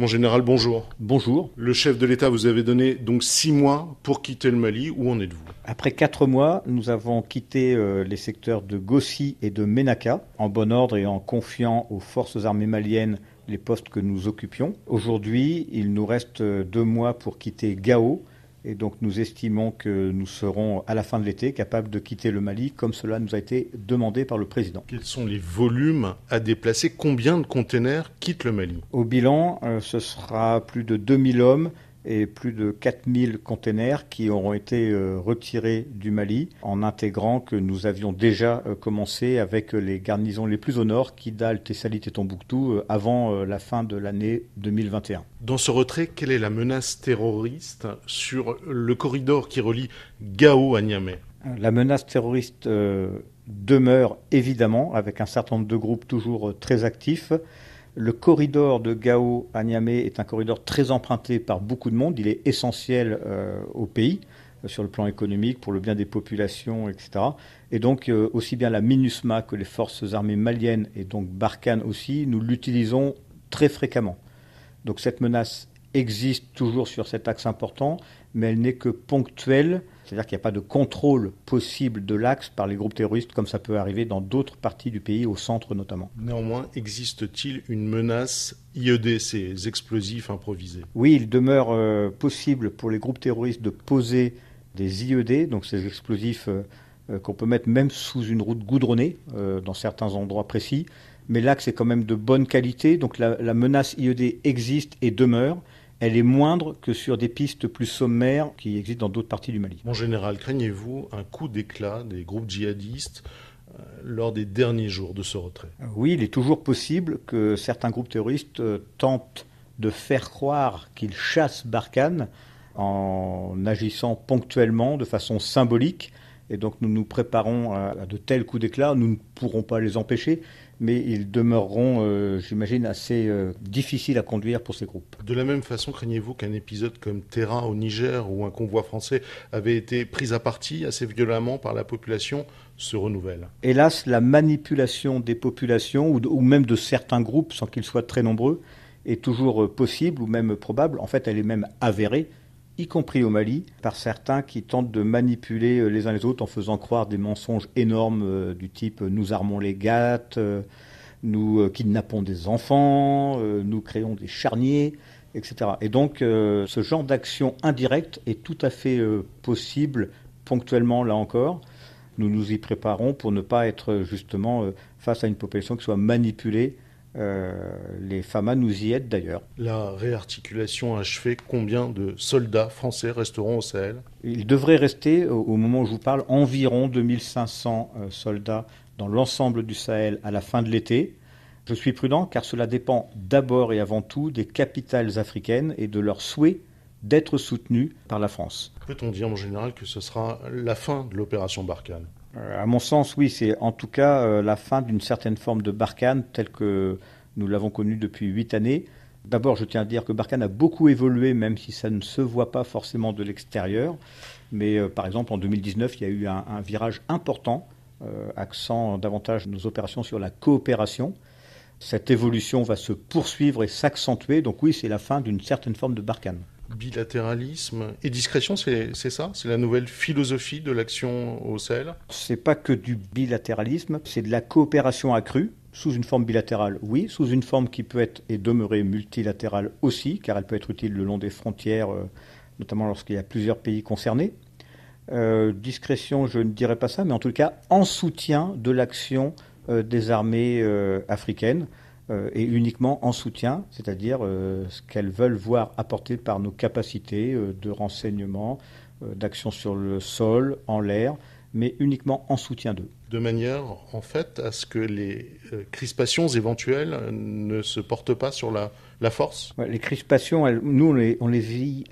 Mon général, bonjour. Bonjour. Le chef de l'État vous avait donné donc six mois pour quitter le Mali. Où en êtes-vous Après quatre mois, nous avons quitté euh, les secteurs de Gossi et de Menaka en bon ordre et en confiant aux forces armées maliennes les postes que nous occupions. Aujourd'hui, il nous reste euh, deux mois pour quitter Gao, et donc nous estimons que nous serons à la fin de l'été capables de quitter le Mali comme cela nous a été demandé par le président. Quels sont les volumes à déplacer Combien de containers quittent le Mali Au bilan, euh, ce sera plus de 2000 hommes et plus de 4000 containers qui auront été euh, retirés du Mali en intégrant que nous avions déjà euh, commencé avec les garnisons les plus au nord, Kidal, Tessalit et Tombouctou, euh, avant la fin de l'année 2021. Dans ce retrait, quelle est la menace terroriste sur le corridor qui relie Gao à Niamey La menace terroriste demeure évidemment avec un certain nombre de groupes toujours très actifs le corridor de Gao à Niamey est un corridor très emprunté par beaucoup de monde. Il est essentiel euh, au pays euh, sur le plan économique, pour le bien des populations, etc. Et donc, euh, aussi bien la MINUSMA que les forces armées maliennes et donc Barkhane aussi, nous l'utilisons très fréquemment. Donc, cette menace existe toujours sur cet axe important, mais elle n'est que ponctuelle, c'est-à-dire qu'il n'y a pas de contrôle possible de l'axe par les groupes terroristes comme ça peut arriver dans d'autres parties du pays, au centre notamment. Néanmoins, existe-t-il une menace IED, ces explosifs improvisés Oui, il demeure euh, possible pour les groupes terroristes de poser des IED, donc ces explosifs euh, euh, qu'on peut mettre même sous une route goudronnée dans certains endroits précis, mais l'axe est quand même de bonne qualité, donc la, la menace IED existe et demeure elle est moindre que sur des pistes plus sommaires qui existent dans d'autres parties du Mali. Mon général, craignez-vous un coup d'éclat des groupes djihadistes euh, lors des derniers jours de ce retrait Oui, il est toujours possible que certains groupes terroristes euh, tentent de faire croire qu'ils chassent Barkhane en agissant ponctuellement, de façon symbolique. Et donc nous nous préparons à de tels coups d'éclat, nous ne pourrons pas les empêcher, mais ils demeureront, euh, j'imagine, assez euh, difficiles à conduire pour ces groupes. De la même façon, craignez-vous qu'un épisode comme Terrain au Niger, ou un convoi français avait été pris à partie assez violemment par la population, se renouvelle Hélas, la manipulation des populations, ou même de certains groupes, sans qu'ils soient très nombreux, est toujours euh, possible ou même probable. En fait, elle est même avérée y compris au Mali, par certains qui tentent de manipuler euh, les uns les autres en faisant croire des mensonges énormes euh, du type euh, nous armons les gâtes, nous kidnappons des enfants, nous créons des charniers, etc. Et donc ce genre d'action indirecte est tout à fait possible ponctuellement là encore. Nous nous y préparons pour ne pas être justement face à une population qui soit manipulée euh, les FAMA nous y aident d'ailleurs. La réarticulation achevée, combien de soldats français resteront au Sahel Il devrait rester, euh, au, moment où je vous parle, environ 2500 euh, soldats dans l'ensemble du Sahel à la fin de l'été. Je suis prudent car cela dépend d'abord et avant tout des capitales africaines et de leur souhait d'être soutenus par la France. Peut-on dire en général que ce sera la fin de l'opération Barkhane euh, à mon sens, oui, c'est en tout cas euh, la fin d'une certaine forme de Barkhane telle que nous l'avons connue depuis huit années. D'abord, je tiens à dire que Barkhane a beaucoup évolué, même si ça ne se voit pas forcément de l'extérieur. Mais euh, par exemple, en 2019, il y a eu un, virage important, accent davantage nos opérations sur la coopération. Cette évolution va se poursuivre et s'accentuer. Donc oui, c'est la fin d'une certaine forme de Barkhane bilatéralisme et discrétion, c'est ça C'est la nouvelle philosophie de l'action au Sahel C'est pas que du bilatéralisme, c'est de la coopération accrue. Sous une forme bilatérale, oui, sous une forme qui peut être et demeurer multilatérale aussi, car elle peut être utile le long des frontières, euh, notamment lorsqu'il y a plusieurs pays concernés. Euh, discrétion, je ne dirais pas ça, mais en tout cas en soutien de l'action euh, des armées africaines. Euh, et uniquement en soutien, c'est-à-dire euh, ce qu'elles veulent voir apporté par nos capacités euh, de renseignement, d'action sur le sol, en l'air, mais uniquement en soutien d'eux. De manière, en fait, à ce que les crispations éventuelles ne se portent pas sur la, force Les crispations, elles, nous, on les, vit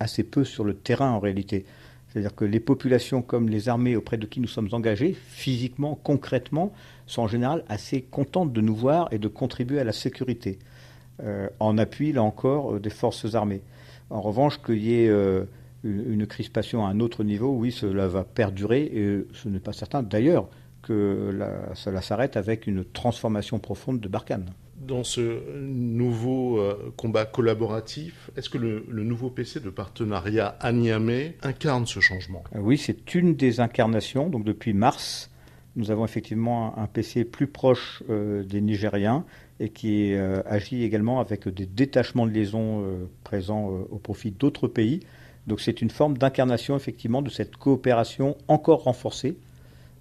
assez peu sur le terrain en réalité. C'est-à-dire que les populations comme les armées auprès de qui nous sommes engagés, physiquement, concrètement, sont en général assez contentes de nous voir et de contribuer à la sécurité, euh, en appui, là encore, euh, des forces armées. En revanche, qu'il y ait euh, une crispation à un autre niveau, oui, cela va perdurer, et ce n'est pas certain d'ailleurs que cela s'arrête avec une transformation profonde de Barkhane dans ce nouveau euh, combat collaboratif, est-ce que le, nouveau PC de partenariat à incarne ce changement euh, Oui, c'est une des incarnations. Donc depuis mars, nous avons effectivement un PC plus proche euh, des Nigériens et qui agit également avec des détachements de liaison présents au profit d'autres pays. Donc c'est une forme d'incarnation effectivement de cette coopération encore renforcée.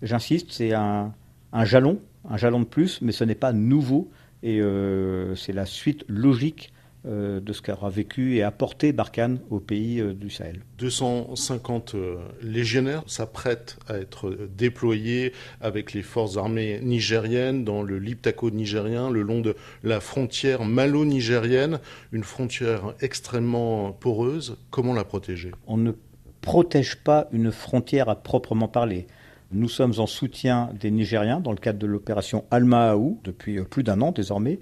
J'insiste, c'est un, un jalon, un jalon de plus, mais ce n'est pas nouveau et euh, c'est la suite logique euh, de ce qu'aura vécu et apporté Barkhane au pays euh, du Sahel. 250 légionnaires s'apprêtent à être déployés avec les forces armées nigériennes dans le Liptako nigérien, le long de la frontière malo-nigérienne, une frontière extrêmement poreuse. Comment la protéger On ne protège pas une frontière à proprement parler. Nous sommes en soutien des Nigériens dans le cadre de l'opération Mahaou depuis euh, plus d'un an désormais.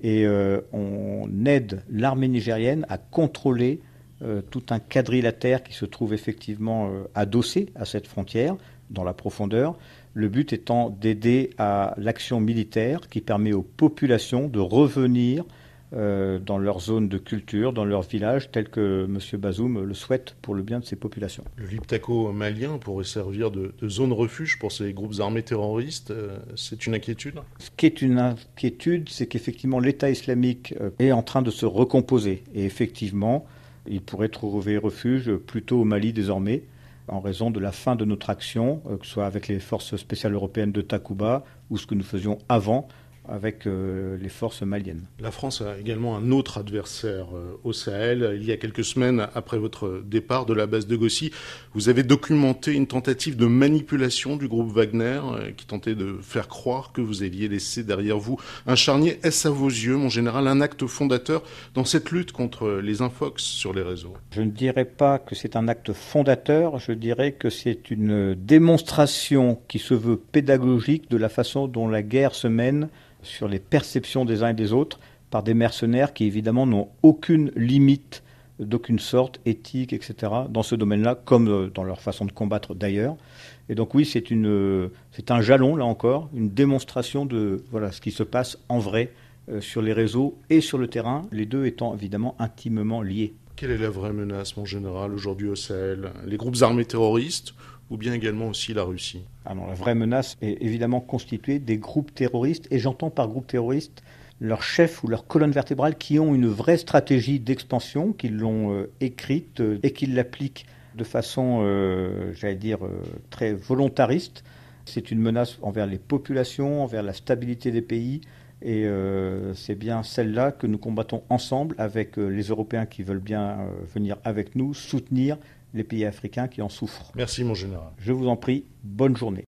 Et euh, on aide l'armée nigérienne à contrôler euh, tout un quadrilatère qui se trouve effectivement adossé à cette frontière dans la profondeur. Le but étant d'aider à l'action militaire qui permet aux populations de revenir euh, dans leur zone de culture, dans leur village, tel que M. Bazoum le souhaite pour le bien de ses populations. Le Liptako malien pourrait servir de, de zone refuge pour ces groupes armés terroristes. Euh, c'est une inquiétude Ce qui est une inquiétude, c'est qu'effectivement l'État islamique euh, est en train de se recomposer. Et effectivement, il pourrait trouver refuge plutôt au Mali désormais en raison de la fin de notre action, que ce soit avec les forces spéciales européennes de Takuba ou ce que nous faisions avant avec euh, les forces maliennes. La France a également un autre adversaire euh, au Sahel. Il y a quelques semaines, après votre départ de la base de Gossi, vous avez documenté une tentative de manipulation du groupe Wagner euh, qui tentait de faire croire que vous aviez laissé derrière vous un charnier. Est-ce à vos yeux, mon général, un acte fondateur dans cette lutte contre les infox sur les réseaux Je ne dirais pas que c'est un acte fondateur, je dirais que c'est une démonstration qui se veut pédagogique de la façon dont la guerre se mène sur les perceptions des uns et des autres par des mercenaires qui évidemment n'ont aucune limite d'aucune sorte, éthique, etc., dans ce domaine-là, comme euh, dans leur façon de combattre d'ailleurs. Et donc oui, c'est, une, euh, un jalon, là encore, une démonstration de voilà, ce qui se passe en vrai euh, sur les réseaux et sur le terrain, les deux étant évidemment intimement liés. Quelle est la vraie menace, mon général, aujourd'hui au Sahel Les groupes armés terroristes ou bien également aussi la Russie ah la vraie menace est évidemment constituée des groupes terroristes, et j'entends par groupe terroriste leurs chef ou leur colonne vertébrale qui ont une vraie stratégie d'expansion, qui l'ont euh, écrite euh, et qui l'appliquent de façon, euh, j'allais dire, très volontariste. C'est une menace envers les populations, envers la stabilité des pays. Et c'est bien celle-là que nous combattons ensemble avec les Européens qui veulent bien venir avec nous, soutenir les pays africains qui en souffrent. Merci mon général. Je vous en prie, bonne journée.